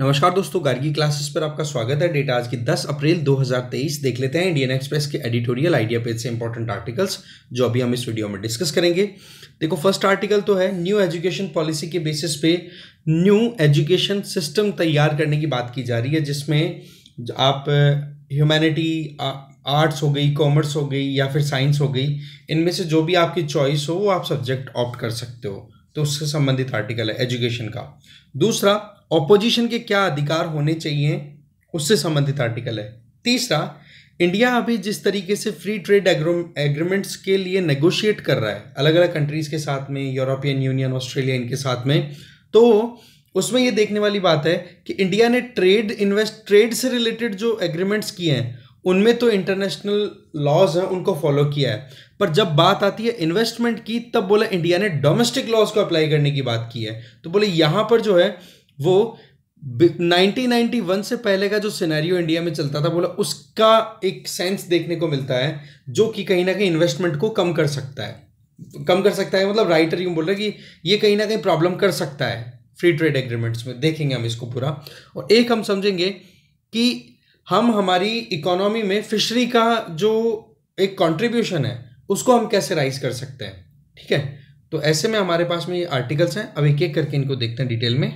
नमस्कार दोस्तों गार्गी क्लासेस पर आपका स्वागत है डेटा आज की 10 अप्रैल 2023 देख लेते हैं इंडियन एक्सप्रेस के एडिटोरियल आइडिया पेज से इंपॉर्टेंट आर्टिकल्स जो अभी हम इस वीडियो में डिस्कस करेंगे देखो फर्स्ट आर्टिकल तो है न्यू एजुकेशन पॉलिसी के बेसिस पे न्यू एजुकेशन सिस्टम तैयार करने की बात की जा रही है जिसमें आप ह्यूमैनिटी uh, आर्ट्स uh, हो गई कॉमर्स हो गई या फिर साइंस हो गई इनमें से जो भी आपकी चॉइस हो वो आप सब्जेक्ट ऑप्ट कर सकते हो तो उससे संबंधित आर्टिकल है एजुकेशन का दूसरा ऑपोजिशन के क्या अधिकार होने चाहिए उससे संबंधित आर्टिकल है तीसरा इंडिया अभी जिस तरीके से फ्री ट्रेड एग्रीमेंट्स के लिए नेगोशिएट कर रहा है अलग अलग कंट्रीज़ के साथ में यूरोपियन यूनियन ऑस्ट्रेलिया इनके साथ में तो उसमें ये देखने वाली बात है कि इंडिया ने ट्रेड इन्वेस्ट ट्रेड से रिलेटेड जो एग्रीमेंट्स किए हैं उनमें तो इंटरनेशनल लॉज हैं उनको फॉलो किया है पर जब बात आती है इन्वेस्टमेंट की तब बोला इंडिया ने डोमेस्टिक लॉज को अप्लाई करने की बात की है तो बोले यहाँ पर जो है वो 1991 से पहले का जो सिनेरियो इंडिया में चलता था बोला उसका एक सेंस देखने को मिलता है जो कि कहीं ना कहीं इन्वेस्टमेंट को कम कर सकता है कम कर सकता है मतलब राइटर यूँ बोल रहा है कि ये कहीं ना कहीं प्रॉब्लम कर सकता है फ्री ट्रेड एग्रीमेंट्स में देखेंगे हम इसको पूरा और एक हम समझेंगे कि हम हमारी इकोनॉमी में फिशरी का जो एक कंट्रीब्यूशन है उसको हम कैसे राइज कर सकते हैं ठीक है तो ऐसे में हमारे पास में ये आर्टिकल्स हैं अब एक एक करके इनको देखते हैं डिटेल में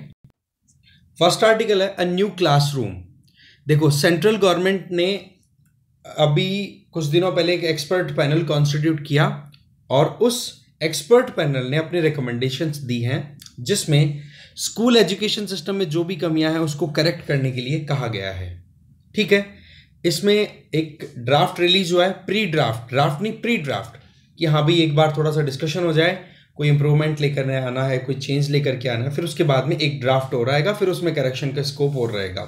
फर्स्ट आर्टिकल है अ न्यू क्लासरूम देखो सेंट्रल गवर्नमेंट ने अभी कुछ दिनों पहले एक एक्सपर्ट पैनल कॉन्स्टिट्यूट किया और उस एक्सपर्ट पैनल ने अपने रिकमेंडेशंस दी हैं जिसमें स्कूल एजुकेशन सिस्टम में जो भी कमियां हैं उसको करेक्ट करने के लिए कहा गया है ठीक है इसमें एक ड्राफ्ट रिलीज हुआ है प्री ड्राफ्ट ड्राफ्ट नहीं प्री ड्राफ्ट कि हाँ भाई एक बार थोड़ा सा डिस्कशन हो जाए कोई इंप्रूवमेंट लेकर आना है कोई चेंज लेकर के आना है फिर उसके बाद में एक ड्राफ्ट हो आएगा फिर उसमें करेक्शन का स्कोप और रहेगा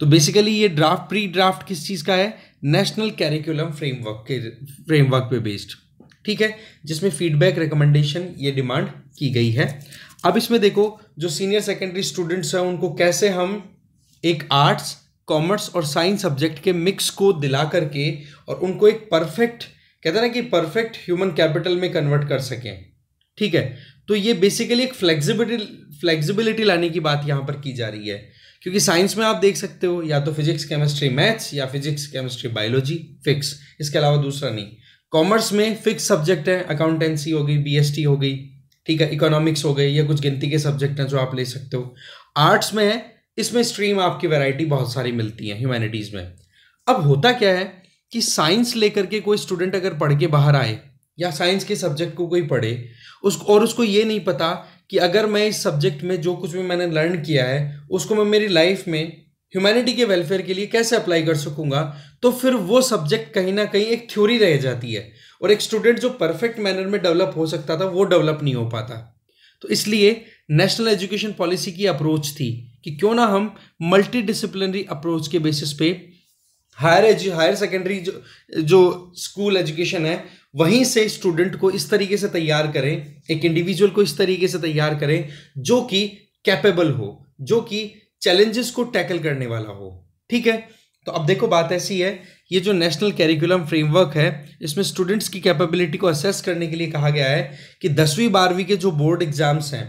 तो बेसिकली ये ड्राफ्ट प्री ड्राफ्ट किस चीज़ का है नेशनल कैरिकुलम फ्रेमवर्क के फ्रेमवर्क पे बेस्ड ठीक है जिसमें फीडबैक रिकमेंडेशन ये डिमांड की गई है अब इसमें देखो जो सीनियर सेकेंडरी स्टूडेंट्स हैं उनको कैसे हम एक आर्ट्स कॉमर्स और साइंस सब्जेक्ट के मिक्स को दिला करके और उनको एक परफेक्ट कहते हैं ना कि परफेक्ट ह्यूमन कैपिटल में कन्वर्ट कर सकें ठीक है तो ये बेसिकली एक फ्लेक्सिबिलिटी फ्लेक्सिबिलिटी लाने की बात यहाँ पर की जा रही है क्योंकि साइंस में आप देख सकते हो या तो फिजिक्स केमिस्ट्री मैथ्स या फिजिक्स केमिस्ट्री बायोलॉजी फिक्स इसके अलावा दूसरा नहीं कॉमर्स में फिक्स सब्जेक्ट है अकाउंटेंसी हो गई बी हो गई ठीक है इकोनॉमिक्स हो गई या कुछ गिनती के सब्जेक्ट हैं जो आप ले सकते हो आर्ट्स में है इसमें स्ट्रीम आपकी वैरायटी बहुत सारी मिलती है ह्यूमैनिटीज़ में अब होता क्या है कि साइंस लेकर के कोई स्टूडेंट अगर पढ़ के बाहर आए या साइंस के सब्जेक्ट को कोई पढ़े उस और उसको ये नहीं पता कि अगर मैं इस सब्जेक्ट में जो कुछ भी मैंने लर्न किया है उसको मैं मेरी लाइफ में ह्यूमैनिटी के वेलफेयर के लिए कैसे अप्लाई कर सकूंगा तो फिर वो सब्जेक्ट कहीं ना कहीं एक थ्योरी रह जाती है और एक स्टूडेंट जो परफेक्ट मैनर में डेवलप हो सकता था वो डेवलप नहीं हो पाता तो इसलिए नेशनल एजुकेशन पॉलिसी की अप्रोच थी कि क्यों ना हम मल्टी डिसिप्लिनरी अप्रोच के बेसिस पे हायर एजु हायर सेकेंडरी जो जो स्कूल एजुकेशन है वहीं से स्टूडेंट को इस तरीके से तैयार करें एक इंडिविजुअल को इस तरीके से तैयार करें जो कि कैपेबल हो जो कि चैलेंजेस को टैकल करने वाला हो ठीक है तो अब देखो बात ऐसी है ये जो नेशनल कैरिकुलम फ्रेमवर्क है इसमें स्टूडेंट्स की कैपेबिलिटी को असेस करने के लिए कहा गया है कि दसवीं बारहवीं के जो बोर्ड एग्जाम्स हैं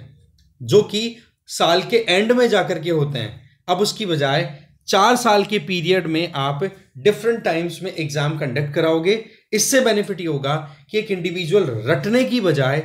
जो कि साल के एंड में जाकर के होते हैं अब उसकी बजाय चार साल के पीरियड में आप डिफरेंट टाइम्स में एग्जाम कंडक्ट कराओगे इससे बेनिफिट ये होगा कि एक इंडिविजुअल रटने की बजाय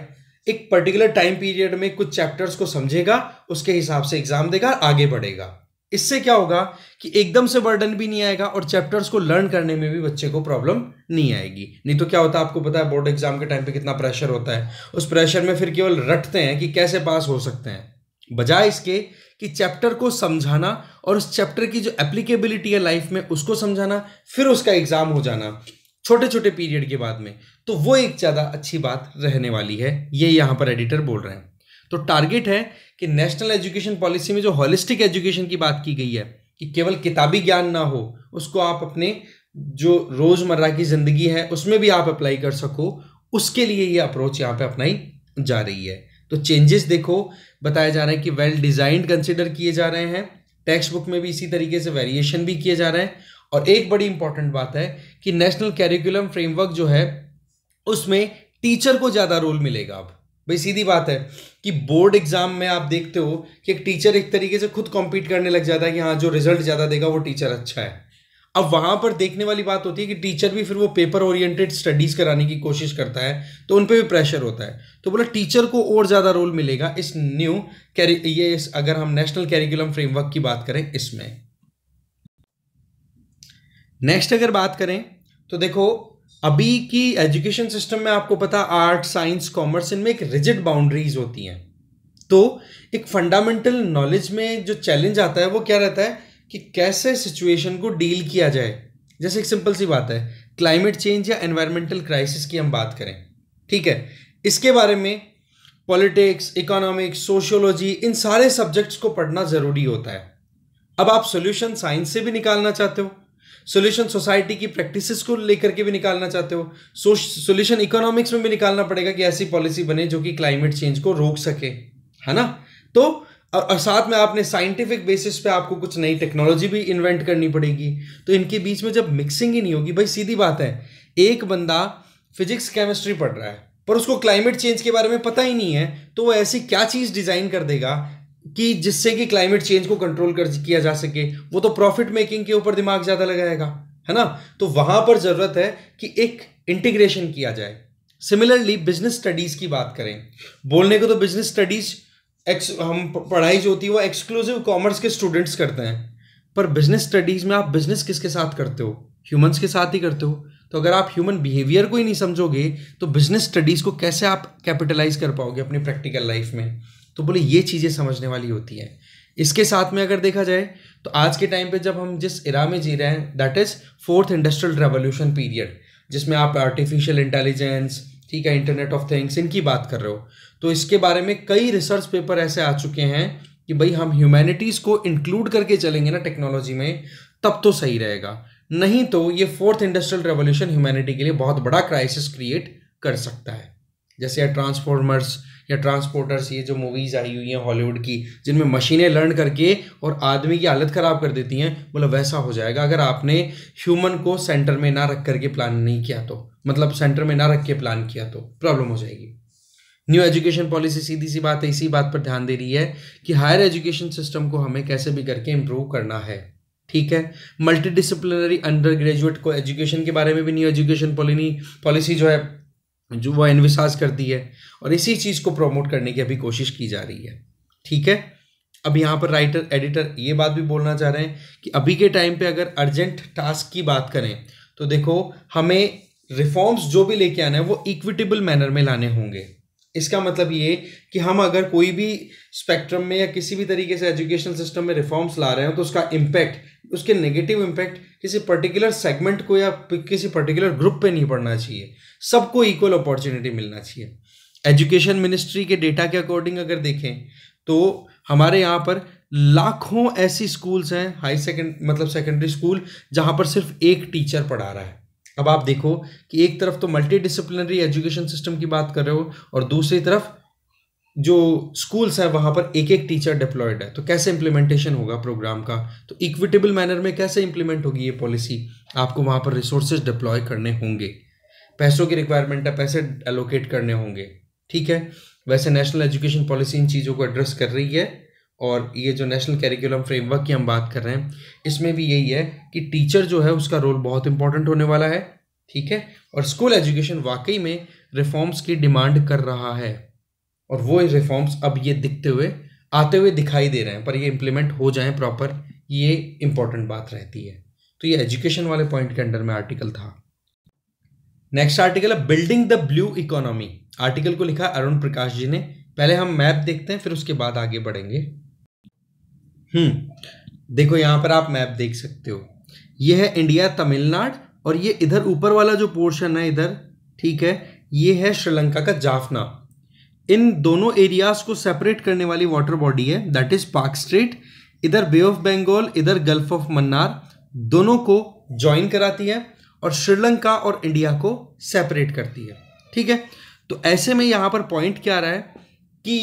एक पर्टिकुलर टाइम पीरियड में कुछ चैप्टर्स को समझेगा उसके हिसाब से एग्जाम देगा आगे बढ़ेगा इससे क्या होगा कि एकदम से बर्डन भी नहीं आएगा और चैप्टर्स को लर्न करने में भी बच्चे को प्रॉब्लम नहीं आएगी नहीं तो क्या होता है आपको पता है बोर्ड एग्जाम के टाइम पे कितना प्रेशर होता है उस प्रेशर में फिर केवल रटते हैं कि कैसे पास हो सकते हैं बजाय इसके कि चैप्टर को समझाना और उस चैप्टर की जो एप्लीकेबिलिटी है लाइफ में उसको समझाना फिर उसका एग्ज़ाम हो जाना छोटे छोटे पीरियड के बाद में तो वो एक ज़्यादा अच्छी बात रहने वाली है ये यहाँ पर एडिटर बोल रहे हैं तो टारगेट है कि नेशनल एजुकेशन पॉलिसी में जो हॉलिस्टिक एजुकेशन की बात की गई है कि केवल किताबी ज्ञान ना हो उसको आप अपने जो रोज़मर्रा की ज़िंदगी है उसमें भी आप अप्लाई कर सको उसके लिए ये अप्रोच यहाँ पे अपनाई जा रही है तो चेंजेस देखो बताया जा रहा है कि वेल डिज़ाइंड कंसिडर किए जा रहे हैं टेक्स्ट बुक में भी इसी तरीके से वेरिएशन भी किए जा रहे हैं और एक बड़ी इंपॉर्टेंट बात है कि नेशनल कैरिकुलम फ्रेमवर्क जो है उसमें टीचर को ज़्यादा रोल मिलेगा अब भाई सीधी बात है कि बोर्ड एग्जाम में आप देखते हो कि एक टीचर एक तरीके से खुद कॉम्पीट करने लग जाता है कि हाँ जो रिजल्ट ज़्यादा देगा वो टीचर अच्छा है अब वहां पर देखने वाली बात होती है कि टीचर भी फिर वो पेपर ओरिएंटेड स्टडीज़ कराने की कोशिश करता है तो उन पर भी प्रेशर होता है तो बोला टीचर को और ज़्यादा रोल मिलेगा इस न्यू ये इस अगर हम नेशनल कैरिकुलम फ्रेमवर्क की बात करें इसमें नेक्स्ट अगर बात करें तो देखो अभी की एजुकेशन सिस्टम में आपको पता आर्ट साइंस कॉमर्स इनमें एक रिजिड बाउंड्रीज होती हैं तो एक फंडामेंटल नॉलेज में जो चैलेंज आता है वो क्या रहता है कि कैसे सिचुएशन को डील किया जाए जैसे एक सिंपल सी बात है क्लाइमेट चेंज या एनवायरमेंटल क्राइसिस की हम बात करें ठीक है इसके बारे में पॉलिटिक्स इकोनॉमिक्स सोशियोलॉजी इन सारे सब्जेक्ट्स को पढ़ना ज़रूरी होता है अब आप सोल्यूशन साइंस से भी निकालना चाहते हो सोल्यूशन सोसाइटी की प्रैक्टिसेस को लेकर के भी निकालना चाहते हो सोल्यूशन इकोनॉमिक्स में भी निकालना पड़ेगा कि ऐसी पॉलिसी बने जो कि क्लाइमेट चेंज को रोक सके है ना तो और, साथ में आपने साइंटिफिक बेसिस पे आपको कुछ नई टेक्नोलॉजी भी इन्वेंट करनी पड़ेगी तो इनके बीच में जब मिक्सिंग ही नहीं होगी भाई सीधी बात है एक बंदा फिजिक्स केमिस्ट्री पढ़ रहा है पर उसको क्लाइमेट चेंज के बारे में पता ही नहीं है तो वो ऐसी क्या चीज़ डिज़ाइन कर देगा कि जिससे कि क्लाइमेट चेंज को कंट्रोल कर किया जा सके वो तो प्रॉफिट मेकिंग के ऊपर दिमाग ज़्यादा लगाएगा है ना तो वहाँ पर ज़रूरत है कि एक इंटीग्रेशन किया जाए सिमिलरली बिजनेस स्टडीज़ की बात करें बोलने को तो बिजनेस स्टडीज़ एक्स हम पढ़ाई जो होती है वो एक्सक्लूसिव कॉमर्स के स्टूडेंट्स करते हैं पर बिजनेस स्टडीज़ में आप बिजनेस किसके साथ करते हो ह्यूमंस के साथ ही करते हो तो अगर आप ह्यूमन बिहेवियर को ही नहीं समझोगे तो बिजनेस स्टडीज़ को कैसे आप कैपिटलाइज कर पाओगे अपनी प्रैक्टिकल लाइफ में तो बोले ये चीज़ें समझने वाली होती हैं इसके साथ में अगर देखा जाए तो आज के टाइम पे जब हम जिस इरा में जी रहे हैं that is fourth industrial revolution period जिसमें आप आर्टिफिशियल इंटेलिजेंस ठीक है इंटरनेट ऑफ थिंग्स इनकी बात कर रहे हो तो इसके बारे में कई रिसर्च पेपर ऐसे आ चुके हैं कि भाई हम ह्यूमैनिटीज़ को इंक्लूड करके चलेंगे ना टेक्नोलॉजी में तब तो सही रहेगा नहीं तो ये फोर्थ इंडस्ट्रियल रेवोल्यूशन ह्यूमैनिटी के लिए बहुत बड़ा क्राइसिस क्रिएट कर सकता है जैसे ट्रांसफॉर्मर्स या ट्रांसपोर्टर्स ये जो मूवीज़ आई हुई हैं हॉलीवुड की जिनमें मशीनें लर्न करके और आदमी की हालत ख़राब कर देती हैं मतलब वैसा हो जाएगा अगर आपने ह्यूमन को सेंटर में ना रख करके प्लान नहीं किया तो मतलब सेंटर में ना रख के प्लान किया तो प्रॉब्लम हो जाएगी न्यू एजुकेशन पॉलिसी सीधी सी बात है इसी बात पर ध्यान दे रही है कि हायर एजुकेशन सिस्टम को हमें कैसे भी करके इम्प्रूव करना है ठीक है मल्टी डिसिप्लिनरी अंडर ग्रेजुएट को एजुकेशन के बारे में भी न्यू एजुकेशन पॉलिनी पॉलिसी जो है जो वह एनविसाज करती है और इसी चीज़ को प्रमोट करने की अभी कोशिश की जा रही है ठीक है अब यहाँ पर राइटर एडिटर ये बात भी बोलना चाह रहे हैं कि अभी के टाइम पे अगर अर्जेंट टास्क की बात करें तो देखो हमें रिफॉर्म्स जो भी लेके आना है वो इक्विटेबल मैनर में लाने होंगे इसका मतलब ये कि हम अगर कोई भी स्पेक्ट्रम में या किसी भी तरीके से एजुकेशन सिस्टम में रिफॉर्म्स ला रहे हो तो उसका इम्पैक्ट उसके नेगेटिव इम्पैक्ट किसी पर्टिकुलर सेगमेंट को या किसी पर्टिकुलर ग्रुप पे नहीं पढ़ना चाहिए सबको इक्वल अपॉर्चुनिटी मिलना चाहिए एजुकेशन मिनिस्ट्री के डेटा के अकॉर्डिंग अगर देखें तो हमारे यहाँ पर लाखों ऐसी स्कूल्स हैं हाई सेकेंड मतलब सेकेंडरी स्कूल जहाँ पर सिर्फ एक टीचर पढ़ा रहा है अब आप देखो कि एक तरफ तो मल्टी डिसिप्लिनरी एजुकेशन सिस्टम की बात कर रहे हो और दूसरी तरफ जो स्कूल्स हैं वहाँ पर एक एक टीचर डिप्लॉयड है तो कैसे इम्प्लीमेंटेशन होगा प्रोग्राम का तो इक्विटेबल मैनर में कैसे इम्प्लीमेंट होगी ये पॉलिसी आपको वहाँ पर रिसोर्सेज डिप्लॉय करने होंगे पैसों की रिक्वायरमेंट है पैसे एलोकेट करने होंगे ठीक है वैसे नेशनल एजुकेशन पॉलिसी इन चीज़ों को एड्रेस कर रही है और ये जो नेशनल कैरिकुलम फ्रेमवर्क की हम बात कर रहे हैं इसमें भी यही है कि टीचर जो है उसका रोल बहुत इंपॉर्टेंट होने वाला है ठीक है और स्कूल एजुकेशन वाकई में रिफॉर्म्स की डिमांड कर रहा है और वो रिफॉर्म्स अब ये दिखते हुए आते हुए दिखाई दे रहे हैं पर ये इम्प्लीमेंट हो जाएं प्रॉपर ये इम्पॉर्टेंट बात रहती है तो ये एजुकेशन वाले पॉइंट के अंडर में आर्टिकल था नेक्स्ट आर्टिकल है building the blue economy article को लिखा अरुण प्रकाश जी ने पहले हम मैप देखते हैं फिर उसके बाद आगे बढ़ेंगे हम्म देखो यहाँ पर आप मैप देख सकते हो ये है इंडिया तमिलनाडु और ये इधर ऊपर वाला जो पोर्शन है इधर ठीक है ये है श्रीलंका का जाफना इन दोनों एरियाज को सेपरेट करने वाली वाटर बॉडी है दैट इज पार्क स्ट्रीट इधर बे ऑफ बंगाल इधर गल्फ ऑफ मन्नार दोनों को ज्वाइन कराती है और श्रीलंका और इंडिया को सेपरेट करती है ठीक है तो ऐसे में यहाँ पर पॉइंट क्या रहा है कि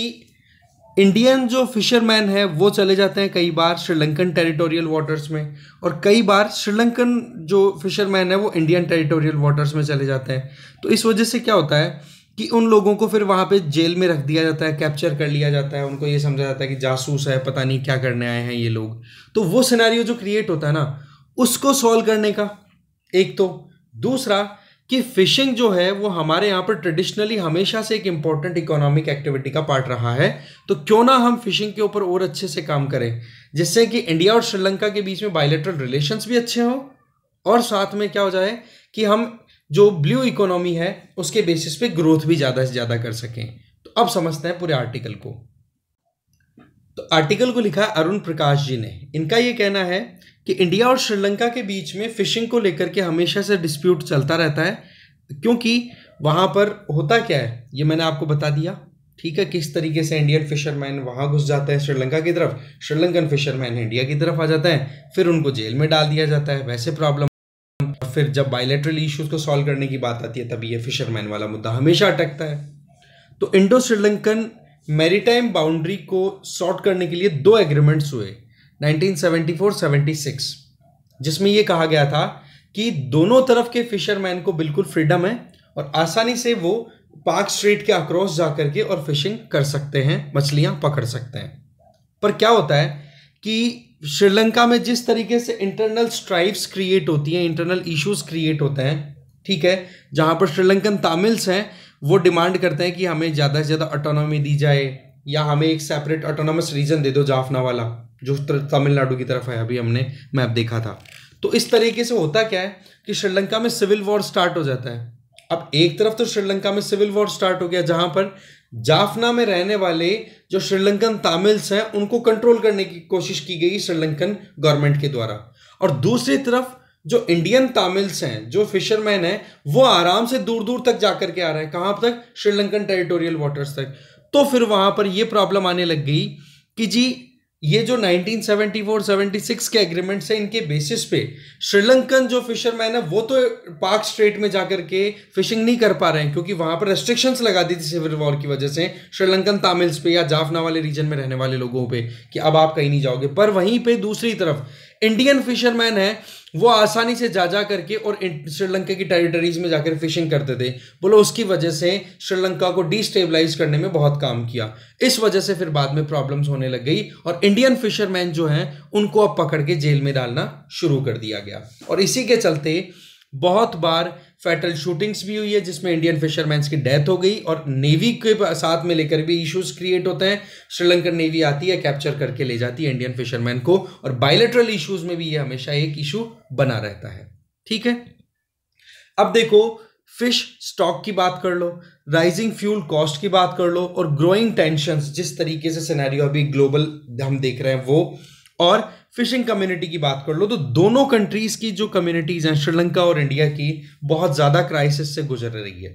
इंडियन जो फिशरमैन है वो चले जाते हैं कई बार श्रीलंकन टेरिटोरियल वाटर्स में और कई बार श्रीलंकन जो फिशरमैन है वो इंडियन टेरिटोरियल वाटर्स में चले जाते हैं तो इस वजह से क्या होता है कि उन लोगों को फिर वहाँ पे जेल में रख दिया जाता है कैप्चर कर लिया जाता है उनको ये समझा जाता है कि जासूस है पता नहीं क्या करने आए हैं ये लोग तो वो सिनारियो जो क्रिएट होता है ना उसको सॉल्व करने का एक तो दूसरा कि फिशिंग जो है वो हमारे यहाँ पर ट्रेडिशनली हमेशा से एक इम्पॉर्टेंट इकोनॉमिक एक्टिविटी का पार्ट रहा है तो क्यों ना हम फिशिंग के ऊपर और अच्छे से काम करें जिससे कि इंडिया और श्रीलंका के बीच में बायोलेटरल रिलेशंस भी अच्छे हों और साथ में क्या हो जाए कि हम जो ब्लू इकोनॉमी है उसके बेसिस पे ग्रोथ भी ज़्यादा से ज़्यादा कर सकें तो अब समझते हैं पूरे आर्टिकल को तो आर्टिकल को लिखा अरुण प्रकाश जी ने इनका यह कहना है कि इंडिया और श्रीलंका के बीच में फिशिंग को लेकर के हमेशा से डिस्प्यूट चलता रहता है क्योंकि वहां पर होता क्या है ये मैंने आपको बता दिया ठीक है किस तरीके से इंडियन फिशरमैन वहां घुस जाते हैं श्रीलंका की तरफ श्रीलंकन फिशरमैन इंडिया की तरफ आ जाते हैं फिर उनको जेल में डाल दिया जाता है वैसे प्रॉब्लम और फिर जब बायोलेटरल इश्यूज को सॉल्व करने की बात आती है तभी ये फिशरमैन वाला मुद्दा हमेशा अटकता है तो इंडो श्रीलंकन मेरीटाइम बाउंड्री को सॉर्ट करने के लिए दो एग्रीमेंट्स हुए 1974-76 जिसमें यह कहा गया था कि दोनों तरफ के फिशरमैन को बिल्कुल फ्रीडम है और आसानी से वो पार्क स्ट्रीट के अक्रॉस जा करके और फिशिंग कर सकते हैं मछलियां पकड़ सकते हैं पर क्या होता है कि श्रीलंका में जिस तरीके से इंटरनल स्ट्राइव्स क्रिएट होती हैं इंटरनल इश्यूज क्रिएट होते हैं ठीक है जहाँ पर श्रीलंकन तमिल्स हैं वो डिमांड करते हैं कि हमें ज़्यादा से ज़्यादा ऑटोनॉमी दी जाए या हमें एक सेपरेट ऑटोनॉमस रीजन दे दो जाफना वाला जो तमिलनाडु की तरफ है अभी हमने मैप देखा था तो इस तरीके से होता क्या है कि श्रीलंका में सिविल वॉर स्टार्ट हो जाता है अब एक तरफ तो श्रीलंका में सिविल वॉर स्टार्ट हो गया जहां पर जाफना में रहने वाले जो श्रीलंकन तामिल्स हैं उनको कंट्रोल करने की कोशिश की गई श्रीलंकन गवर्नमेंट के द्वारा और दूसरी तरफ जो इंडियन तामिल्स हैं जो फिशरमैन हैं वो आराम से दूर दूर तक जाकर के आ रहे हैं कहाँ तक श्रीलंकन टेरिटोरियल वाटर्स तक तो फिर वहाँ पर यह प्रॉब्लम आने लग गई कि जी ये जो 1974-76 के एग्रीमेंट्स हैं इनके बेसिस पे श्रीलंकन जो फिशरमैन है वो तो पाक स्ट्रेट में जाकर के फिशिंग नहीं कर पा रहे हैं क्योंकि वहां पर रेस्ट्रिक्शंस लगा दी थी सिविल वॉर की वजह से श्रीलंकन तामिल्स पे या जाफना वाले रीजन में रहने वाले लोगों पे कि अब आप कहीं नहीं जाओगे पर वहीं पे दूसरी तरफ इंडियन फिशरमैन है वो आसानी से जा जा करके और श्रीलंका की टेरिटरीज में जाकर फिशिंग करते थे बोलो उसकी वजह से श्रीलंका को डिस्टेबलाइज करने में बहुत काम किया इस वजह से फिर बाद में प्रॉब्लम्स होने लग गई और इंडियन फिशरमैन जो हैं उनको अब पकड़ के जेल में डालना शुरू कर दिया गया और इसी के चलते बहुत बार फैटल शूटिंग्स भी हुई है जिसमें इंडियन फिशरमैन्स की डेथ हो गई और नेवी के साथ में लेकर भी इश्यूज क्रिएट होते हैं श्रीलंकन नेवी आती है कैप्चर करके ले जाती है इंडियन फिशरमैन को और बायोलेटरल इश्यूज में भी ये हमेशा एक इशू बना रहता है ठीक है अब देखो फिश स्टॉक की बात कर लो राइजिंग फ्यूल कॉस्ट की बात कर लो और ग्रोइंग टेंशन जिस तरीके से सिनेरियो अभी ग्लोबल हम देख रहे हैं वो और फिशिंग कम्युनिटी की बात कर लो तो दोनों कंट्रीज की जो कम्युनिटीज हैं श्रीलंका और इंडिया की बहुत ज़्यादा क्राइसिस से गुजर रही है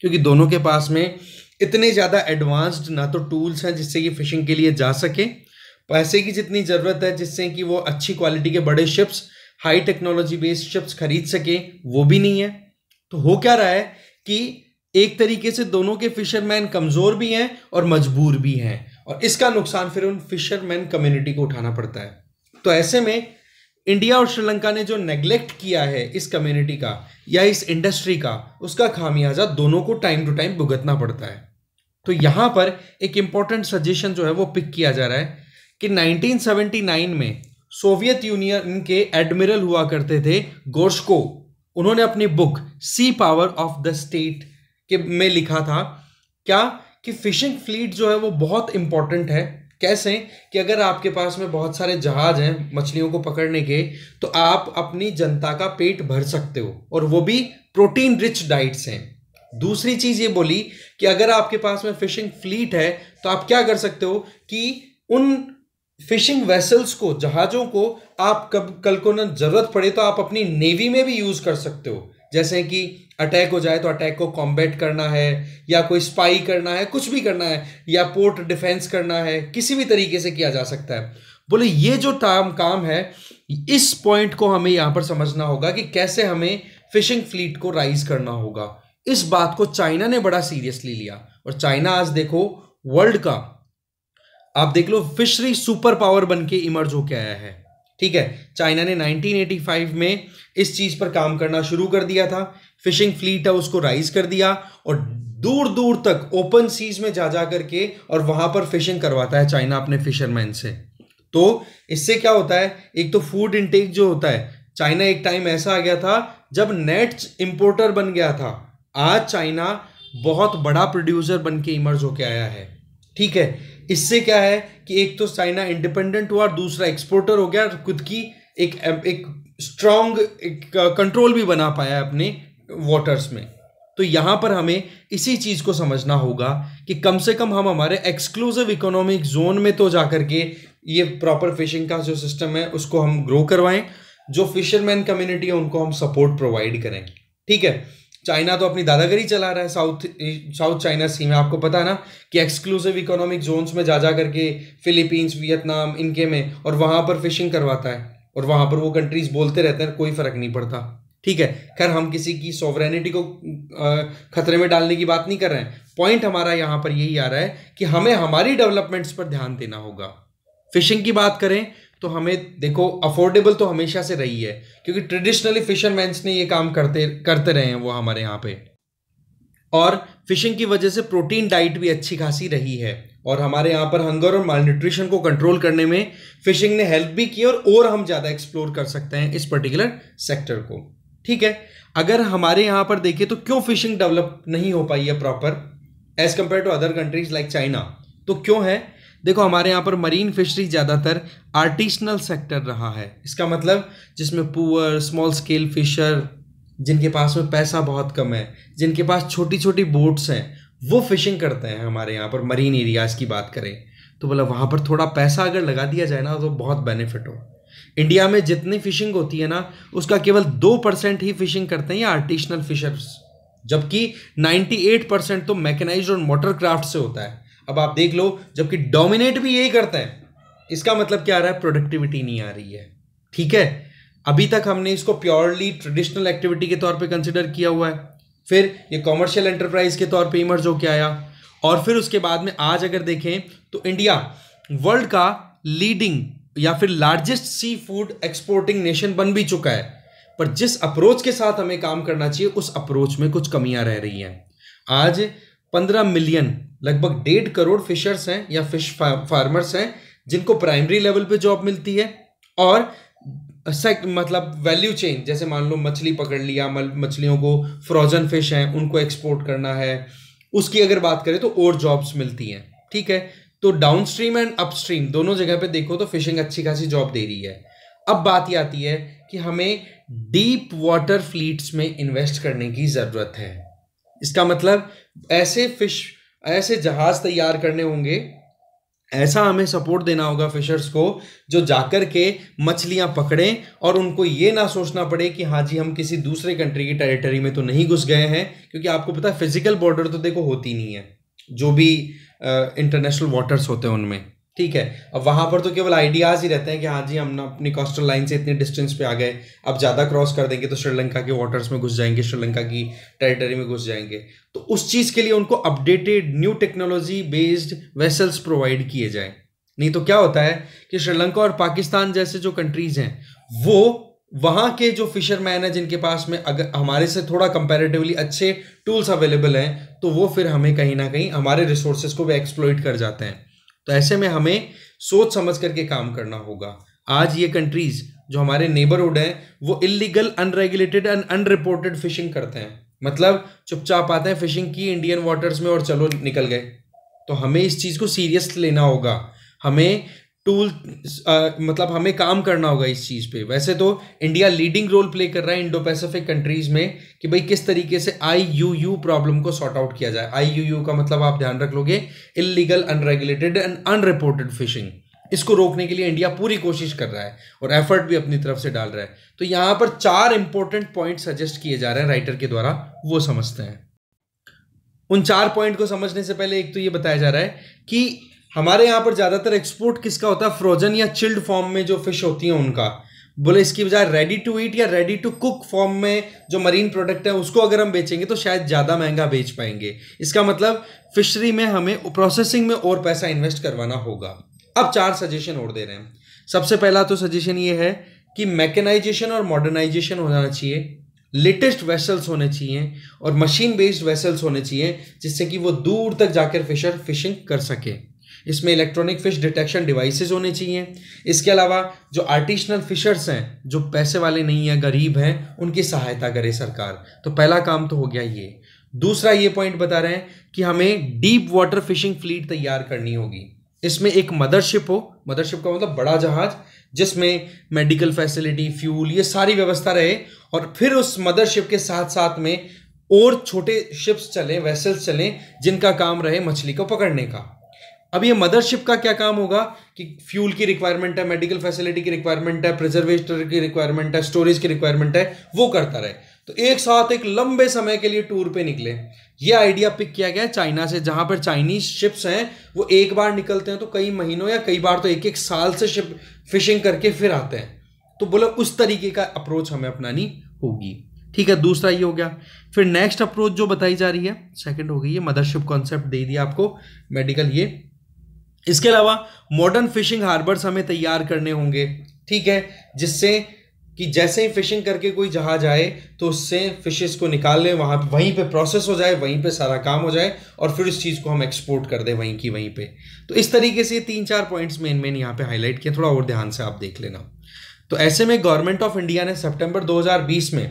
क्योंकि दोनों के पास में इतने ज़्यादा एडवांस्ड ना तो टूल्स हैं जिससे ये फिशिंग के लिए जा सके पैसे की जितनी ज़रूरत है जिससे कि वो अच्छी क्वालिटी के बड़े ships high technology based ships खरीद सके वो भी नहीं है तो हो क्या रहा है कि एक तरीके से दोनों के फिशरमैन कमज़ोर भी हैं और मजबूर भी हैं और इसका नुकसान फिर उन फिशरमैन कम्युनिटी को उठाना पड़ता है तो ऐसे में इंडिया और श्रीलंका ने जो नेग्लेक्ट किया है इस कम्युनिटी का या इस इंडस्ट्री का उसका खामियाजा दोनों को टाइम टू टाइम भुगतना पड़ता है तो यहां पर एक इम्पॉर्टेंट सजेशन जो है वो पिक किया जा रहा है कि 1979 में सोवियत यूनियन के एडमिरल हुआ करते थे गोर्शको उन्होंने अपनी book sea power of the state के में लिखा था क्या कि फिशिंग फ्लीट जो है वो बहुत इंपॉर्टेंट है कैसे कि अगर आपके पास में बहुत सारे जहाज हैं मछलियों को पकड़ने के तो आप अपनी जनता का पेट भर सकते हो और वो भी प्रोटीन रिच डाइट्स हैं दूसरी चीज़ ये बोली कि अगर आपके पास में फिशिंग फ्लीट है तो आप क्या कर सकते हो कि उन फिशिंग वेसल्स को जहाज़ों को आप कब कल को न ज़रूरत पड़े तो आप अपनी नेवी में भी यूज़ कर सकते हो जैसे कि अटैक हो जाए तो अटैक को कॉम्बैट करना है या कोई स्पाई करना है कुछ भी करना है या पोर्ट डिफेंस करना है किसी भी तरीके से किया जा सकता है बोले ये जो टाम काम है इस पॉइंट को हमें यहाँ पर समझना होगा कि कैसे हमें फिशिंग फ्लीट को राइज करना होगा इस बात को चाइना ने बड़ा सीरियसली लिया और चाइना आज देखो वर्ल्ड का आप देख लो फिशरी सुपर पावर बन के इमर्ज होके आया है ठीक है चाइना ने 1985 में इस चीज पर काम करना शुरू कर दिया था फिशिंग फ्लीट है उसको राइज कर दिया और दूर दूर तक ओपन सीज में जा जा करके और वहां पर फिशिंग करवाता है चाइना अपने फिशरमैन से तो इससे क्या होता है एक तो फूड इनटेक जो होता है चाइना एक टाइम ऐसा आ गया था जब नेट इंपोर्टर बन गया था आज चाइना बहुत बड़ा प्रोड्यूसर बन के इमर्ज होके आया है ठीक है इससे क्या है कि एक तो चाइना इंडिपेंडेंट हुआ और दूसरा एक्सपोर्टर हो गया खुद की एक एक स्ट्रांग कंट्रोल uh, भी बना पाया है अपने वाटर्स में तो यहाँ पर हमें इसी चीज़ को समझना होगा कि कम से कम हम हमारे एक्सक्लूसिव इकोनॉमिक जोन में तो जा कर के ये प्रॉपर फिशिंग का जो सिस्टम है उसको हम ग्रो करवाएं जो फिशरमैन कम्युनिटी है उनको हम सपोर्ट प्रोवाइड करें ठीक है चाइना तो अपनी दादागिरी चला रहा है साउथ साउथ चाइना सी में आपको पता है ना कि एक्सक्लूसिव इकोनॉमिक जोन्स में जा जा करके फिलीपींस वियतनाम इनके में और वहाँ पर फिशिंग करवाता है और वहां पर वो कंट्रीज बोलते रहते हैं कोई फर्क नहीं पड़ता ठीक है खैर हम किसी की सॉवरेनिटी को खतरे में डालने की बात नहीं कर रहे हैं पॉइंट हमारा यहां पर यही आ रहा है कि हमें हमारी डेवलपमेंट्स पर ध्यान देना होगा फिशिंग की बात करें तो हमें देखो अफोर्डेबल तो हमेशा से रही है क्योंकि ट्रेडिशनली फिशरमैन्स ने ये काम करते करते रहे हैं वो हमारे यहाँ पे और फिशिंग की वजह से प्रोटीन डाइट भी अच्छी खासी रही है और हमारे यहाँ पर हंगर और माल न्यूट्रिशन को कंट्रोल करने में फिशिंग ने हेल्प भी की और और हम ज़्यादा एक्सप्लोर कर सकते हैं इस पर्टिकुलर सेक्टर को ठीक है अगर हमारे यहाँ पर देखिए तो क्यों फिशिंग डेवलप नहीं हो पाई है proper as compare to other countries like China तो क्यों है देखो हमारे यहाँ पर मरीन फिशरी ज़्यादातर आर्टिशनल सेक्टर रहा है इसका मतलब जिसमें पुअर स्मॉल स्केल फिशर जिनके पास में पैसा बहुत कम है जिनके पास छोटी छोटी बोट्स हैं वो फिशिंग करते हैं हमारे यहाँ पर मरीन एरियाज की बात करें तो बोला वहाँ पर थोड़ा पैसा अगर लगा दिया जाए ना तो बहुत बेनिफिट हो इंडिया में जितनी फिशिंग होती है ना उसका केवल दो परसेंट ही फिशिंग करते हैं या आर्टिशनल फिशर्स जबकि 98 परसेंट तो मैकेनाइज और मोटर क्राफ्ट से होता है अब आप देख लो जबकि डोमिनेट भी यही करते हैं इसका मतलब क्या आ रहा है प्रोडक्टिविटी नहीं आ रही है ठीक है अभी तक हमने इसको प्योरली ट्रेडिशनल एक्टिविटी के तौर पे कंसिडर किया हुआ है फिर ये कॉमर्शियल एंटरप्राइज के तौर पे इमर्ज होके आया और फिर उसके बाद में आज अगर देखें तो इंडिया वर्ल्ड का लीडिंग या फिर largest seafood exporting nation बन भी चुका है पर जिस अप्रोच के साथ हमें काम करना चाहिए उस अप्रोच में कुछ कमियां रह रही हैं आज पंद्रह मिलियन लगभग डेढ़ करोड़ फिशर्स हैं या फिश फार्मर्स हैं जिनको प्राइमरी लेवल पे जॉब मिलती है और सेक मतलब वैल्यू चेन जैसे मान लो मछली पकड़ लिया मछलियों को फ्रोजन फिश हैं उनको एक्सपोर्ट करना है उसकी अगर बात करें तो और जॉब्स मिलती हैं ठीक है तो डाउन स्ट्रीम एंड अपस्ट्रीम दोनों जगह पे देखो तो फिशिंग अच्छी खासी जॉब दे रही है अब बात यह आती है कि हमें डीप वाटर फ्लीट्स में इन्वेस्ट करने की ज़रूरत है इसका मतलब ऐसे फिश ऐसे जहाज़ तैयार करने होंगे ऐसा हमें सपोर्ट देना होगा फिशर्स को जो जाकर के मछलियां पकड़ें और उनको ये ना सोचना पड़े कि हाँ जी हम किसी दूसरे कंट्री की टेरिटरी में तो नहीं घुस गए हैं क्योंकि आपको पता है फिजिकल बॉर्डर तो देखो होती नहीं है जो भी इंटरनेशनल वाटर्स होते हैं उनमें ठीक है अब वहाँ पर तो केवल आइडियाज़ ही रहते हैं कि हाँ जी हम ना अपनी कोस्टल लाइन से इतने डिस्टेंस पे आ गए अब ज़्यादा क्रॉस कर देंगे तो श्रीलंका के वाटर्स में घुस जाएंगे श्रीलंका की टेरिटरी में घुस जाएंगे तो उस चीज़ के लिए उनको updated new technology based vessels provide किए जाएँ नहीं तो क्या होता है कि श्रीलंका और पाकिस्तान जैसे जो कंट्रीज़ हैं वो वहाँ के जो फिशरमैन हैं जिनके पास में अगर हमारे से थोड़ा कंपैरेटिवली अच्छे टूल्स अवेलेबल हैं तो वो फिर हमें कहीं ना कहीं हमारे रिसोर्सेज को भी एक्सप्लोइट कर जाते हैं तो ऐसे में हमें सोच समझ करके काम करना होगा आज ये कंट्रीज जो हमारे नेबरहुड हैं वो illegal unregulated and unreported fishing करते हैं मतलब चुपचाप आते हैं फिशिंग की इंडियन वाटर्स में और चलो निकल गए तो हमें इस चीज़ को सीरियस लेना होगा हमें टूल मतलब हमें काम करना होगा इस चीज़ पे वैसे तो इंडिया लीडिंग रोल प्ले कर रहा है इंडो पैसिफिक कंट्रीज़ में कि भाई किस तरीके से आई यू यू प्रॉब्लम को सॉर्ट आउट किया जाए आई यू यू का मतलब आप ध्यान रख लोगे illegal unregulated and unreported fishing इसको रोकने के लिए इंडिया पूरी कोशिश कर रहा है और एफर्ट भी अपनी तरफ से डाल रहा है तो यहाँ पर चार इंपॉर्टेंट पॉइंट सजेस्ट किए जा रहे हैं राइटर के द्वारा वो समझते हैं उन चार पॉइंट को समझने से पहले एक तो ये बताया जा रहा है कि हमारे यहाँ पर ज़्यादातर एक्सपोर्ट किसका होता है फ्रोजन या चिल्ड फॉर्म में जो फिश होती हैं उनका बोले इसकी बजाय रेडी टू ईट या रेडी टू कुक फॉर्म में जो मरीन प्रोडक्ट है उसको अगर हम बेचेंगे तो शायद ज़्यादा महंगा बेच पाएंगे इसका मतलब फिशरी में हमें प्रोसेसिंग में और पैसा इन्वेस्ट करवाना होगा अब चार सजेशन और दे रहे हैं सबसे पहला तो सजेशन ये है कि मैकेनाइजेशन और मॉडर्नाइजेशन हो जाना चाहिए लेटेस्ट वेसल्स होने चाहिए और मशीन बेस्ड वेसल्स होने चाहिए जिससे कि वो दूर तक जाकर फिशर फिशिंग कर सके इसमें इलेक्ट्रॉनिक फिश डिटेक्शन डिवाइसेस होने चाहिए इसके अलावा जो आर्टिशनल फिशर्स हैं जो पैसे वाले नहीं हैं गरीब हैं उनकी सहायता करे सरकार तो पहला काम तो हो गया ये दूसरा ये पॉइंट बता रहे हैं कि हमें डीप वाटर फिशिंग फ्लीट तैयार करनी होगी इसमें एक मदरशिप हो मदरशिप का मतलब बड़ा जहाज जिसमें मेडिकल फैसिलिटी फ्यूल ये सारी व्यवस्था रहे और फिर उस मदरशिप के साथ साथ में और छोटे शिप्स चलें वेसल्स चलें जिनका काम रहे मछली को पकड़ने का अब ये मदरशिप का क्या काम होगा कि फ्यूल की रिक्वायरमेंट है मेडिकल फैसिलिटी की रिक्वायरमेंट है प्रिजर्वेटर की रिक्वायरमेंट है स्टोरेज की रिक्वायरमेंट है वो करता रहे तो एक साथ एक लंबे समय के लिए टूर पे निकले ये आइडिया पिक किया गया चाइना से जहां पर चाइनीज शिप्स हैं वो एक बार निकलते हैं तो कई महीनों या कई बार तो एक एक साल से शिप फिशिंग करके फिर आते हैं तो बोला उस तरीके का अप्रोच हमें अपनानी होगी ठीक है दूसरा ये हो गया फिर नेक्स्ट अप्रोच जो बताई जा रही है सेकंड हो गई ये मदरशिप कॉन्सेप्ट दे दिया आपको मेडिकल ये इसके अलावा मॉडर्न फिशिंग हार्बर्स हमें तैयार करने होंगे ठीक है जिससे कि जैसे ही फिशिंग करके कोई जहाज आए तो उससे फिशेस को निकाल लें वहाँ वहीं पे प्रोसेस हो जाए वहीं पे सारा काम हो जाए और फिर इस चीज़ को हम एक्सपोर्ट कर दें वहीं की वहीं पे तो इस तरीके से तीन चार पॉइंट्स मेन मेन यहाँ पे हाईलाइट किए थोड़ा और ध्यान से आप देख लेना तो ऐसे में गवर्नमेंट ऑफ इंडिया ने सेप्टेम्बर दो में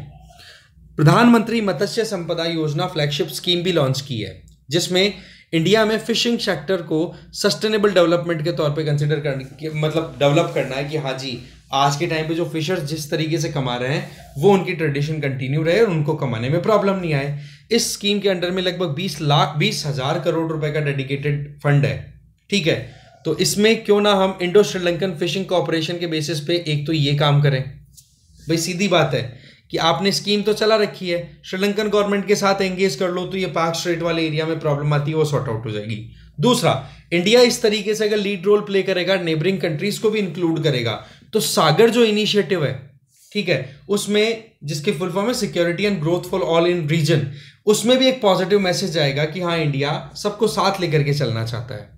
प्रधानमंत्री मत्स्य संपदा योजना फ्लैगशिप स्कीम भी लॉन्च की है जिसमें इंडिया में फिशिंग सेक्टर को सस्टेनेबल डेवलपमेंट के तौर पे कंसिडर करने मतलब डेवलप करना है कि हाँ जी आज के टाइम पे जो फिशर्स जिस तरीके से कमा रहे हैं वो उनकी ट्रेडिशन कंटिन्यू रहे और उनको कमाने में प्रॉब्लम नहीं आए इस स्कीम के अंडर में लगभग बीस लाख बीस हजार करोड़ रुपए का डेडिकेटेड फंड है ठीक है तो इसमें क्यों ना हम इंडो श्रीलंकन फिशिंग कॉरपोरेशन के बेसिस पे एक तो ये काम करें भाई सीधी बात है कि आपने स्कीम तो चला रखी है श्रीलंकन गवर्नमेंट के साथ एंगेज कर लो तो ये पाक स्ट्रेट वाले एरिया में प्रॉब्लम आती है वो सॉर्ट आउट हो जाएगी दूसरा इंडिया इस तरीके से अगर लीड रोल प्ले करेगा नेबरिंग कंट्रीज को भी इंक्लूड करेगा तो सागर जो इनिशिएटिव है ठीक है उसमें जिसके फुल फॉर्म है security and growth for all in region उसमें भी एक पॉजिटिव मैसेज जाएगा कि हाँ इंडिया सबको साथ लेकर के चलना चाहता है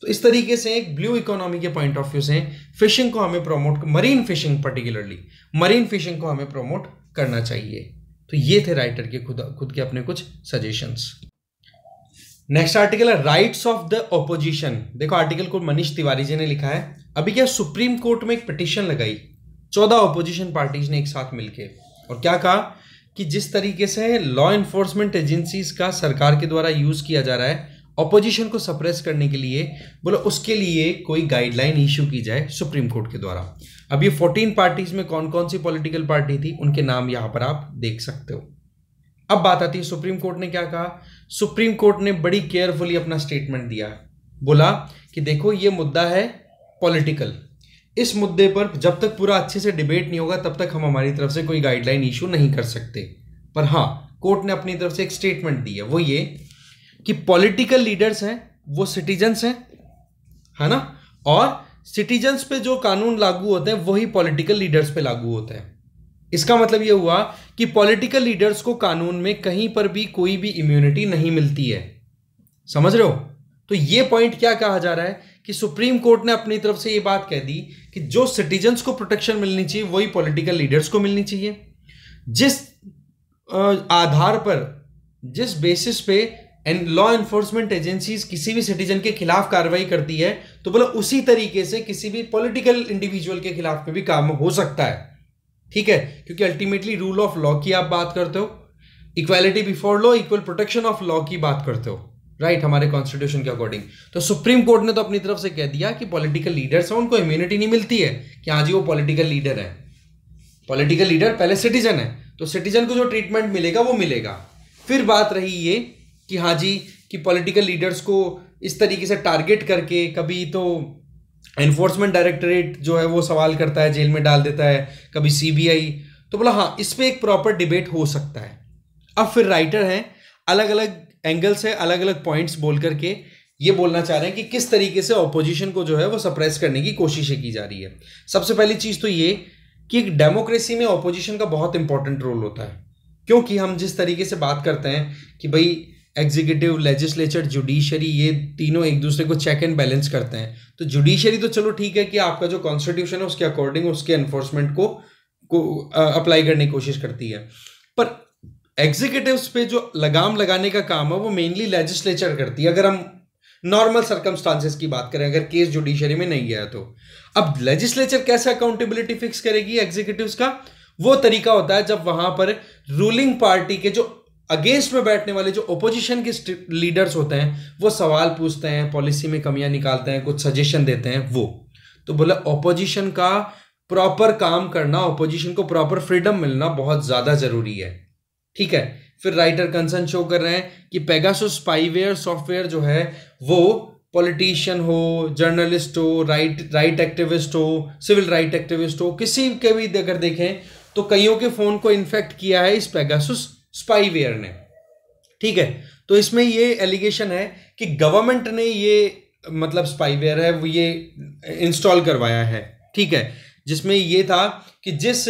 तो इस तरीके से एक ब्लू इकोनॉमी के पॉइंट ऑफ व्यू से फिशिंग को हमें promote marine fishing particularly marine fishing को हमें प्रमोट करना चाहिए तो ये थे राइटर के खुद खुद के अपने कुछ सजेशंस नेक्स्ट आर्टिकल है राइट्स ऑफ द ओपोजिशन देखो आर्टिकल को मनीष तिवारी जी ने लिखा है अभी क्या सुप्रीम कोर्ट में एक पिटिशन लगाई चौदह ओपोजिशन पार्टीज ने एक साथ मिलकर और क्या कहा कि जिस तरीके से लॉ इन्फोर्समेंट एजेंसीज का सरकार के द्वारा यूज़ किया जा रहा है ऑपोजिशन को सप्रेस करने के लिए बोला उसके लिए कोई गाइडलाइन इशू की जाए सुप्रीम कोर्ट के द्वारा अब ये फोर्टीन पार्टीज में कौन कौन सी पॉलिटिकल पार्टी थी उनके नाम यहां पर आप देख सकते हो अब बात आती है सुप्रीम कोर्ट ने क्या कहा सुप्रीम कोर्ट ने बड़ी केयरफुली अपना स्टेटमेंट दिया बोला कि देखो ये मुद्दा है पॉलिटिकल इस मुद्दे पर जब तक पूरा अच्छे से डिबेट नहीं होगा तब तक हम हमारी तरफ से कोई गाइडलाइन इशू नहीं कर सकते पर हाँ कोर्ट ने अपनी तरफ से एक स्टेटमेंट दी है वो ये कि पॉलिटिकल लीडर्स हैं वो सिटीजन्स हैं है ना और सिटीजन्स पे जो कानून लागू होते हैं वही पॉलिटिकल लीडर्स पे लागू होते हैं इसका मतलब यह हुआ कि पॉलिटिकल लीडर्स को कानून में कहीं पर भी कोई भी इम्यूनिटी नहीं मिलती है समझ रहे हो तो यह पॉइंट क्या कहा जा रहा है कि सुप्रीम कोर्ट ने अपनी तरफ से यह बात कह दी कि जो सिटीजन्स को प्रोटेक्शन मिलनी चाहिए वही पॉलिटिकल लीडर्स को मिलनी चाहिए जिस आधार पर जिस बेसिस पे लॉ एनफोर्समेंट एजेंसीज किसी भी सिटीजन के खिलाफ कार्रवाई करती है तो बोला उसी तरीके से किसी भी पॉलिटिकल इंडिविजुअल के खिलाफ में भी काम हो सकता है ठीक है क्योंकि अल्टीमेटली रूल ऑफ लॉ की आप बात करते हो equality before law equal protection of law की बात करते हो राइट right, हमारे कॉन्स्टिट्यूशन के अकॉर्डिंग तो सुप्रीम कोर्ट ने तो अपनी तरफ से कह दिया कि पॉलिटिकल लीडर्स हैं उनको इम्यूनिटी नहीं मिलती है कि हाँ जी वो पॉलिटिकल लीडर है पॉलिटिकल लीडर पहले सिटीजन है तो सिटीजन को जो ट्रीटमेंट मिलेगा वो मिलेगा फिर बात रही ये कि हाँ जी कि पॉलिटिकल लीडर्स को इस तरीके से टारगेट करके कभी तो एनफोर्समेंट डायरेक्टरेट जो है वो सवाल करता है जेल में डाल देता है कभी सीबीआई तो बोला हाँ इस पर एक प्रॉपर डिबेट हो सकता है अब फिर राइटर हैं अलग अलग एंगल से अलग अलग पॉइंट्स बोल करके ये बोलना चाह रहे हैं कि किस तरीके से ऑपोजिशन को जो है वो सप्रेस करने की कोशिशें की जा रही है सबसे पहली चीज़ तो ये कि एक डेमोक्रेसी में ऑपोजिशन का बहुत इंपॉर्टेंट रोल होता है क्योंकि हम जिस तरीके से बात करते हैं कि भाई एग्जीक्यूटिव लेजिस्लेचर जुडिशरी ये तीनों एक दूसरे को चेक एंड बैलेंस करते हैं तो जुडिशरी तो चलो ठीक है कि आपका जो कॉन्स्टिट्यूशन है उसके अकॉर्डिंग उसके एनफोर्समेंट को को अप्लाई करने की कोशिश करती है पर एग्जीक्यूटिव पे जो लगाम लगाने का काम है वो मेनली लेजिस्लेचर करती है अगर हम नॉर्मल सर्कमस्टांसिस की बात करें अगर केस जुडिशरी में नहीं गया तो अब लेजिस्लेचर कैसे अकाउंटेबिलिटी फिक्स करेगी एग्जीक्यूटिव का वो तरीका होता है जब वहां पर रूलिंग पार्टी के जो अगेंस्ट में बैठने वाले जो ओपोजिशन के लीडर्स होते हैं वो सवाल पूछते हैं पॉलिसी में कमियां निकालते हैं कुछ सजेशन देते हैं वो तो बोला ओपोजिशन का प्रॉपर काम करना ओपोजिशन को प्रॉपर फ्रीडम मिलना बहुत ज़्यादा ज़रूरी है ठीक है फिर राइटर कंसर्न शो कर रहे हैं कि पेगासो स्पाईवेयर सॉफ्टवेयर जो है वो पॉलिटिशियन हो जर्नलिस्ट हो राइट राइट एक्टिविस्ट हो सिविल राइट एक्टिविस्ट हो किसी के भी अगर देखें तो कईयों के फ़ोन को इन्फेक्ट किया है इस पेगासुस स्पाईवेयर ने ठीक है तो इसमें ये एलिगेशन है कि गवर्नमेंट ने ये मतलब स्पाईवेयर है वो ये इंस्टॉल करवाया है ठीक है जिसमें ये था कि जिस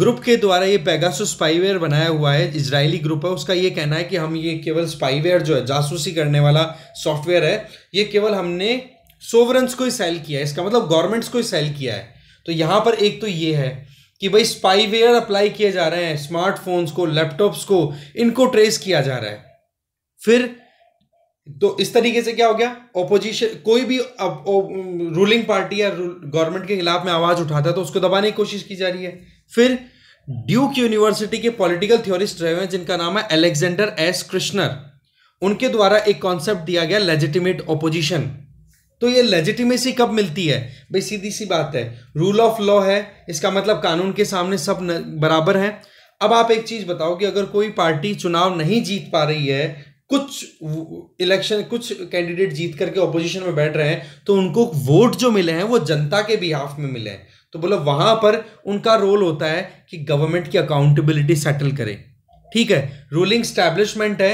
ग्रुप के द्वारा ये पैगासो स्पाईवेयर बनाया हुआ है इजरायली ग्रुप है उसका ये कहना है कि हम ये केवल स्पाईवेयर जो है जासूसी करने वाला सॉफ्टवेयर है ये केवल हमने सोवरन्स को ही सेल किया है इसका मतलब गवर्नमेंट्स को ही सेल किया है तो यहाँ पर एक तो ये है कि भाई स्पाईवेयर अप्लाई किए जा रहे हैं स्मार्टफोन्स को लैपटॉप्स को इनको ट्रेस किया जा रहा है फिर तो इस तरीके से क्या हो गया ओपोजिशन कोई भी अब रूलिंग पार्टी या गवर्नमेंट के खिलाफ में आवाज उठाता है तो उसको दबाने की कोशिश की जा रही है फिर ड्यूक यूनिवर्सिटी के पॉलिटिकल थ्योरिस्ट रहे हैं जिनका नाम है एलेक्जेंडर एस कृष्णर उनके द्वारा एक कॉन्सेप्ट दिया गया लेजिटिमेट ओपोजिशन तो ये लेजिटिमेसी कब मिलती है भाई सीधी सी बात है रूल ऑफ लॉ है इसका मतलब कानून के सामने सब न, बराबर हैं अब आप एक चीज़ बताओ कि अगर कोई पार्टी चुनाव नहीं जीत पा रही है कुछ इलेक्शन कुछ कैंडिडेट जीत करके ऑपोजिशन में बैठ रहे हैं तो उनको वोट जो मिले हैं वो जनता के बिहाफ में मिले हैं तो बोलो वहां पर उनका रोल होता है कि गवर्नमेंट की अकाउंटेबिलिटी सेटल करे ठीक है रूलिंग स्टैब्लिशमेंट है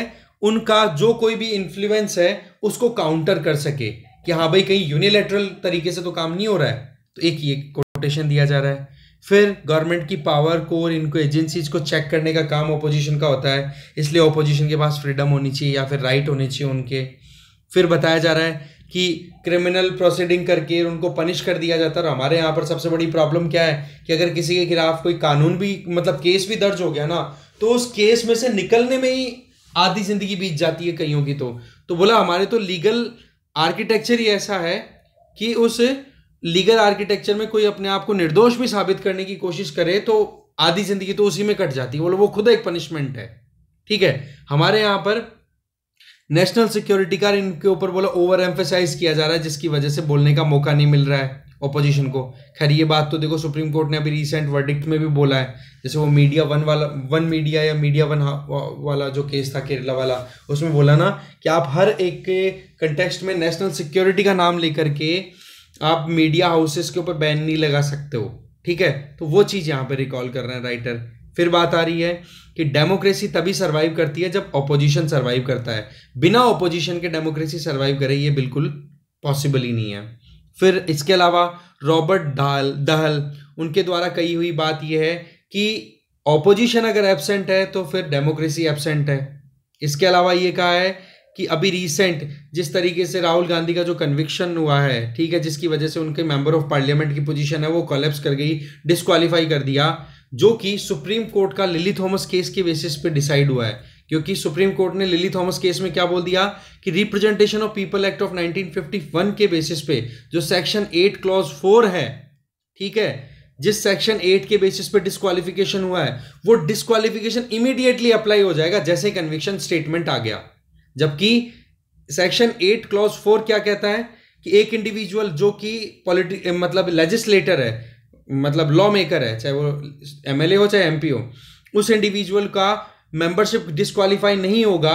उनका जो कोई भी इन्फ्लुएंस है उसको काउंटर कर सके कि हाँ भाई कहीं यूनिलेटरल तरीके से तो काम नहीं हो रहा है तो एक ये कोटेशन दिया जा रहा है फिर गवर्नमेंट की पावर को और इनको एजेंसीज को चेक करने का काम ओपोजिशन का होता है इसलिए ओपोजिशन के पास फ्रीडम होनी चाहिए या फिर राइट होने चाहिए उनके फिर बताया जा रहा है कि क्रिमिनल प्रोसीडिंग करके उनको पनिश कर दिया जाता है और हमारे यहाँ पर सबसे बड़ी प्रॉब्लम क्या है कि अगर किसी के खिलाफ कोई कानून भी मतलब केस भी दर्ज हो गया ना तो उस केस में से निकलने में ही आधी ज़िंदगी बीत जाती है कईयों की तो तो बोला हमारे तो लीगल आर्किटेक्चर ही ऐसा है कि उस लीगल आर्किटेक्चर में कोई अपने आप को निर्दोष भी साबित करने की कोशिश करे तो आधी जिंदगी तो उसी में कट जाती है बोलो वो खुद एक पनिशमेंट है ठीक है हमारे यहां पर नेशनल सिक्योरिटी का इनके ऊपर बोला ओवर एम्फेसाइज किया जा रहा है जिसकी वजह से बोलने का मौका नहीं मिल रहा है अपोजिशन को खैर ये बात तो देखो सुप्रीम कोर्ट ने अभी रिसेंट वर्डिक्ट में भी बोला है जैसे वो मीडिया वन वाला वन मीडिया या मीडिया वन वाला जो केस था केरला वाला उसमें बोला ना कि आप हर एक के कंटेक्स्ट में नेशनल सिक्योरिटी का नाम लेकर के आप मीडिया हाउसेस के ऊपर बैन नहीं लगा सकते हो ठीक है तो वो चीज़ यहाँ पर रिकॉल कर रहे हैं राइटर फिर बात आ रही है कि डेमोक्रेसी तभी सर्वाइव करती है जब ऑपोजिशन सर्वाइव करता है बिना ऑपोजिशन के डेमोक्रेसी सर्वाइव करे ये बिल्कुल पॉसिबल ही नहीं है फिर इसके अलावा रॉबर्ट डाल दहल उनके द्वारा कही हुई बात यह है कि ऑपोजिशन अगर एबसेंट है तो फिर डेमोक्रेसी एबसेंट है इसके अलावा ये कहा है कि अभी रिसेंट जिस तरीके से राहुल गांधी का जो कन्विक्शन हुआ है ठीक है जिसकी वजह से उनके मेंबर ऑफ पार्लियामेंट की पोजीशन है वो कॉलेप्स कर गई डिस्कालीफाई कर दिया जो कि सुप्रीम कोर्ट का लिली थॉमस केस के बेसिस पे डिसाइड हुआ है क्योंकि सुप्रीम कोर्ट ने लिली थॉमस केस में क्या बोल दिया कि representation of people act of 1951 के बेसिस पे जो सेक्शन एट क्लॉज फोर है ठीक है जिस सेक्शन एट के बेसिस पे डिस्कालिफिकेशन हुआ है वो डिस्कालिफिकेशन इमीडिएटली अप्लाई हो जाएगा जैसे कन्विक्शन स्टेटमेंट आ गया जबकि सेक्शन एट क्लॉज फोर क्या कहता है कि एक इंडिविजुअल जो कि पॉलिटिक मतलब लेजिस्लेटर है मतलब लॉ मेकर है चाहे वो एमएलए हो चाहे एमपी हो उस इंडिविजुअल का मेंबरशिप डिस्कालीफाई नहीं होगा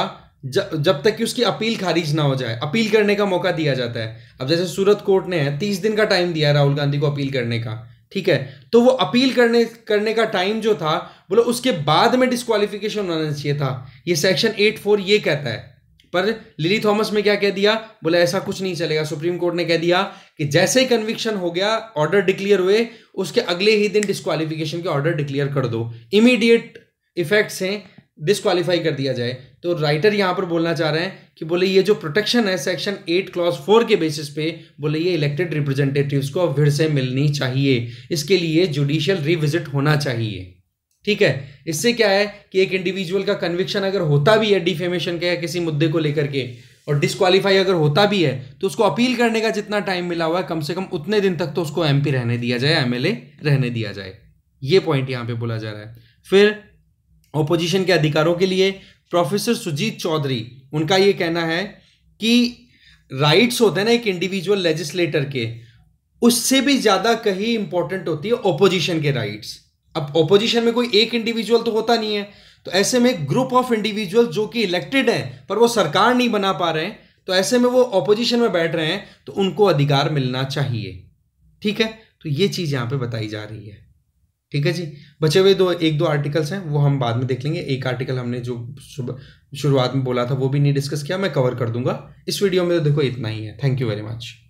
जब तक कि उसकी अपील खारिज ना हो जाए अपील करने का मौका दिया जाता है अब जैसे सूरत कोर्ट ने तीस दिन का टाइम दिया राहुल गांधी को अपील करने का ठीक है तो वो अपील करने करने का टाइम जो था बोलो उसके बाद में डिस्कालिफिकेशन होना चाहिए था ये सेक्शन एट फोर ये कहता है पर लिली थॉमस में क्या कह दिया बोला ऐसा कुछ नहीं चलेगा सुप्रीम कोर्ट ने कह दिया कि जैसे ही कन्विक्शन हो गया ऑर्डर डिक्लेयर हुए उसके अगले ही दिन डिस्कालिफिकेशन के ऑर्डर डिक्लेयर कर दो इमीडिएट इफेक्ट्स हैं डिसक्वालीफाई कर दिया जाए तो राइटर यहां पर बोलना चाह रहे हैं कि बोले ये जो प्रोटेक्शन है सेक्शन एट क्लॉज फोर के बेसिस पे बोले ये इलेक्टेड रिप्रेजेंटेटिव्स को फिर से मिलनी चाहिए इसके लिए जुडिशियल रिविजिट होना चाहिए ठीक है इससे क्या है कि एक इंडिविजुअल का कन्विक्शन अगर होता भी है डिफेमेशन का या किसी मुद्दे को लेकर के और डिस्कालीफाई अगर होता भी है तो उसको अपील करने का जितना टाइम मिला हुआ है कम से कम उतने दिन तक तो उसको एमपी रहने दिया जाए एमएलए रहने दिया जाए ये पॉइंट यहाँ पे बोला जा रहा है फिर ओपोजिशन के अधिकारों के लिए प्रोफेसर सुजीत चौधरी उनका ये कहना है कि राइट्स होते हैं ना एक इंडिविजुअल लेजिस्लेटर के उससे भी ज़्यादा कहीं इंपॉर्टेंट होती है ओपोजिशन के राइट्स अब ओपोजिशन में कोई एक इंडिविजुअल तो होता नहीं है तो ऐसे में ग्रुप ऑफ इंडिविजुअल जो कि इलेक्टेड हैं पर वो सरकार नहीं बना पा रहे हैं तो ऐसे में वो ऑपोजिशन में बैठ रहे हैं तो उनको अधिकार मिलना चाहिए ठीक है तो ये चीज़ यहाँ पे बताई जा रही है ठीक है जी बचे हुए दो एक दो आर्टिकल्स हैं वो हम बाद में देख लेंगे एक आर्टिकल हमने जो शुरुआत में बोला था वो भी नहीं डिस्कस किया मैं कवर कर दूंगा इस वीडियो में तो देखो इतना ही है थैंक यू वेरी मच